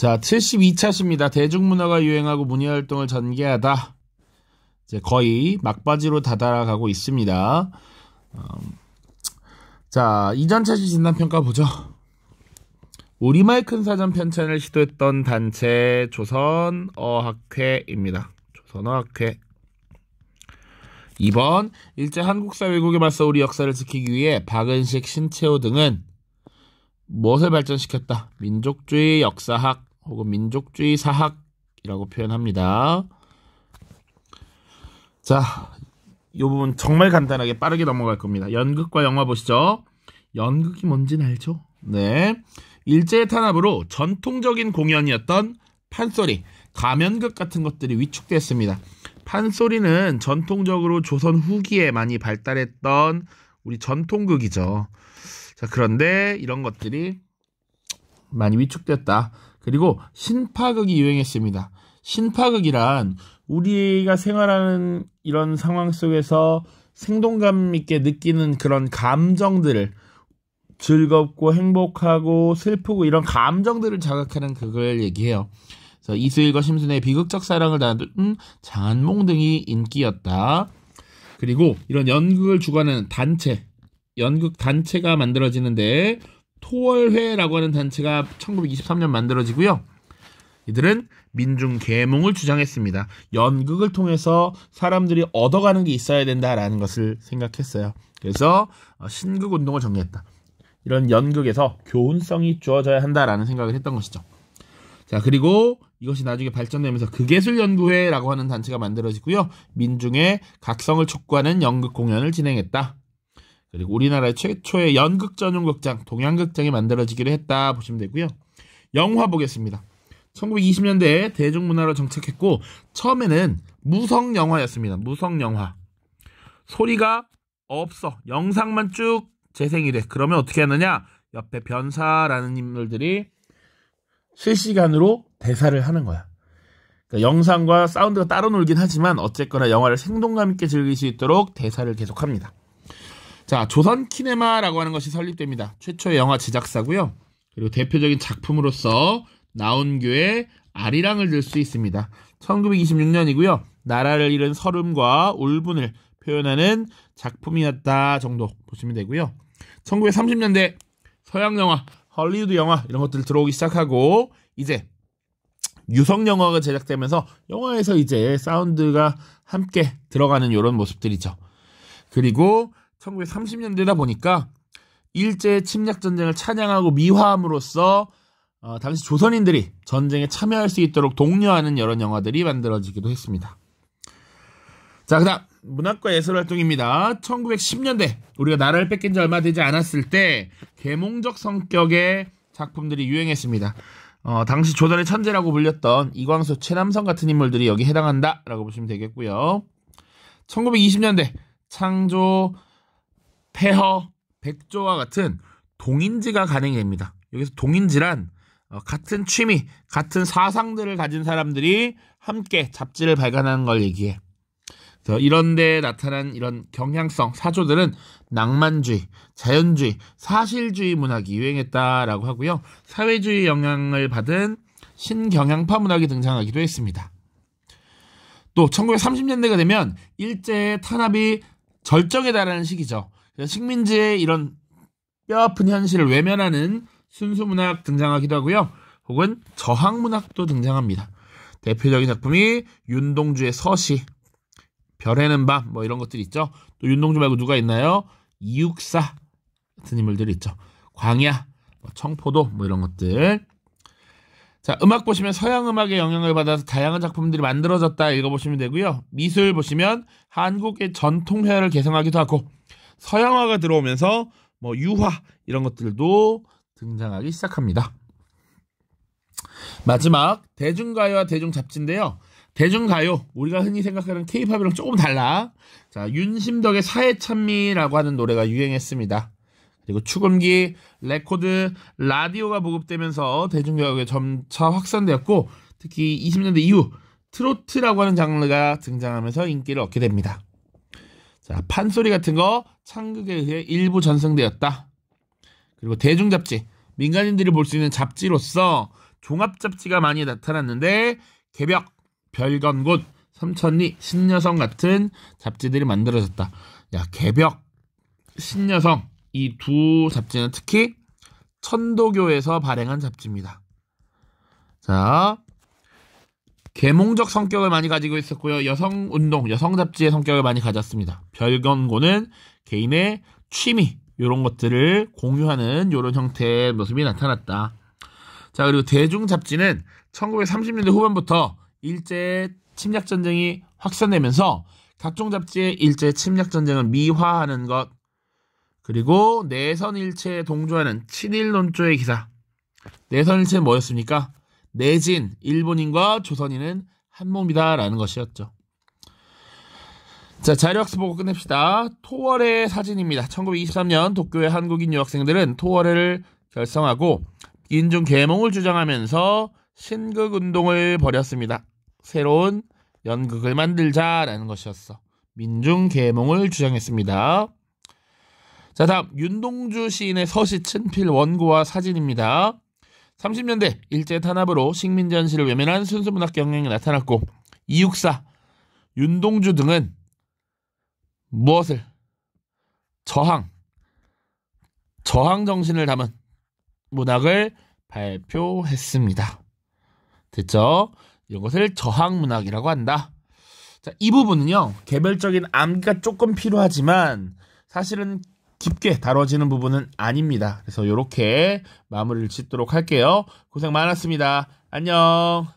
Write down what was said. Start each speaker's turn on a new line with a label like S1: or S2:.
S1: 자, 72차 십니다 대중문화가 유행하고 문예활동을 전개하다. 이제 거의 막바지로 다다라가고 있습니다. 음, 자, 이전 차시 진단평가 보죠. 우리말 큰 사전 편찬을 시도했던 단체 조선어학회입니다. 조선어학회. 2번 일제 한국사 외국에 맞서 우리 역사를 지키기 위해 박은식, 신채호 등은 무엇을 발전시켰다? 민족주의 역사학, 혹은 민족주의 사학이라고 표현합니다. 자, 이 부분 정말 간단하게 빠르게 넘어갈 겁니다. 연극과 영화 보시죠. 연극이 뭔지는 알죠? 네. 일제의 탄압으로 전통적인 공연이었던 판소리, 가면극 같은 것들이 위축됐습니다. 판소리는 전통적으로 조선 후기에 많이 발달했던 우리 전통극이죠. 자, 그런데 이런 것들이 많이 위축됐다. 그리고 신파극이 유행했습니다. 신파극이란 우리가 생활하는 이런 상황 속에서 생동감 있게 느끼는 그런 감정들을 즐겁고 행복하고 슬프고 이런 감정들을 자극하는 그걸 얘기해요. 그래서 이수일과 심순의 비극적 사랑을 다룬 장한몽 등이 인기였다. 그리고 이런 연극을 주관하는 단체, 연극 단체가 만들어지는데 토월회라고 하는 단체가 1923년 만들어지고요. 이들은 민중 계몽을 주장했습니다. 연극을 통해서 사람들이 얻어가는 게 있어야 된다라는 것을 생각했어요. 그래서 어, 신극 운동을 정리했다. 이런 연극에서 교훈성이 주어져야 한다라는 생각을 했던 것이죠. 자, 그리고 이것이 나중에 발전되면서 극예술연구회라고 하는 단체가 만들어지고요. 민중의 각성을 촉구하는 연극 공연을 진행했다. 그리고 우리나라의 최초의 연극 전용 극장 동양극장이 만들어지기로 했다 보시면 되고요. 영화 보겠습니다. 1920년대에 대중문화로 정착했고 처음에는 무성 영화였습니다. 무성 영화. 소리가 없어. 영상만 쭉 재생이 래 그러면 어떻게 하느냐? 옆에 변사라는 인물들이 실시간으로 대사를 하는 거야. 그러니까 영상과 사운드가 따로 놀긴 하지만 어쨌거나 영화를 생동감 있게 즐길 수 있도록 대사를 계속합니다. 자, 조선 키네마라고 하는 것이 설립됩니다. 최초의 영화 제작사고요. 그리고 대표적인 작품으로서 나온교의 아리랑을 들 수 있습니다. 1926년이고요. 나라를 잃은 설움과 울분을 표현하는 작품이었다 정도 보시면 되고요. 1930년대 서양 영화, 헐리우드 영화 이런 것들 들어오기 시작하고 이제 유성 영화가 제작되면서 영화에서 이제 사운드가 함께 들어가는 이런 모습들이죠. 그리고 1930년대다 보니까 일제 침략 전쟁을 찬양하고 미화함으로써 어, 당시 조선인들이 전쟁에 참여할 수 있도록 독려하는 여러 영화들이 만들어지기도 했습니다. 자, 그다음 문학과 예술 활동입니다. 1910년대 우리가 나라를 뺏긴 지 얼마 되지 않았을 때 계몽적 성격의 작품들이 유행했습니다. 어, 당시 조선의 천재라고 불렸던 이광수, 최남성 같은 인물들이 여기 해당한다라고 보시면 되겠고요. 1920년대 창조 폐허, 백조와 같은 동인지가 가능해집니다. 여기서 동인지란 어, 같은 취미, 같은 사상들을 가진 사람들이 함께 잡지를 발간하는 걸 얘기해. 이런 데 나타난 이런 경향성, 사조들은 낭만주의, 자연주의, 사실주의 문학이 유행했다라고 하고요. 사회주의 영향을 받은 신경향파 문학이 등장하기도 했습니다. 또 1930년대가 되면 일제의 탄압이 절정에 달하는 시기죠. 식민지의 이런 뼈아픈 현실을 외면하는 순수문학 등장하기도 하고요. 혹은 저항문학도 등장합니다. 대표적인 작품이 윤동주의 서시, 별에는 밤, 뭐 이런 것들이 있죠. 또 윤동주 말고 누가 있나요? 이육사 같은 인물들이 있죠. 광야, 뭐 청포도 뭐 이런 것들. 자, 음악 보시면 서양 음악의 영향을 받아서 다양한 작품들이 만들어졌다 읽어보시면 되고요. 미술 보시면 한국의 전통회화를 계승하기도 하고 서양화가 들어오면서 뭐 유화 이런 것들도 등장하기 시작합니다. 마지막 대중가요와 대중잡지인데요. 대중가요 우리가 흔히 생각하는 케이팝이랑 조금 달라 자 윤심덕의 사회찬미라고 하는 노래가 유행했습니다 그리고 추금기 레코드 라디오가 보급되면서 대중가요에 점차 확산되었고 특히 20년대 이후 트로트라고 하는 장르가 등장하면서 인기를 얻게 됩니다 자, 판소리 같은 거 창극에 의해 일부 전승되었다. 그리고 대중 잡지, 민간인들이 볼 수 있는 잡지로서 종합 잡지가 많이 나타났는데 개벽, 별건곳, 삼천리, 신여성 같은 잡지들이 만들어졌다. 야, 개벽, 신여성 이 두 잡지는 특히 천도교에서 발행한 잡지입니다. 자, 계몽적 성격을 많이 가지고 있었고요. 여성 운동, 여성 잡지의 성격을 많이 가졌습니다. 별건고는 개인의 취미 이런 것들을 공유하는 이런 형태의 모습이 나타났다. 자 그리고 대중 잡지는 1930년대 후반부터 일제 침략 전쟁이 확산되면서 각종 잡지의 일제 침략 전쟁을 미화하는 것 그리고 내선일체에 동조하는 친일 논조의 기사 내선일체는 뭐였습니까? 내진 일본인과 조선인은 한몸이다라는 것이었죠. 자, 자료학습 보고 끝냅시다. 토월의 사진입니다. 1923년 도쿄의 한국인 유학생들은 토월회를 결성하고 인종 계몽을 주장하면서 신극 운동을 벌였습니다. 새로운 연극을 만들자라는 것이었어. 민중 계몽을 주장했습니다. 자, 다음 윤동주 시인의 서시 친필 원고와 사진입니다. 30년대 일제 탄압으로 식민 전시를 외면한 순수문학 경향이 나타났고 이육사, 윤동주 등은 무엇을 저항, 저항 정신을 담은 문학을 발표했습니다. 됐죠? 이것을 저항 문학이라고 한다. 자, 이 부분은요 개별적인 암기가 조금 필요하지만 사실은 깊게 다뤄지는 부분은 아닙니다. 그래서 이렇게 마무리를 짓도록 할게요. 고생 많았습니다. 안녕.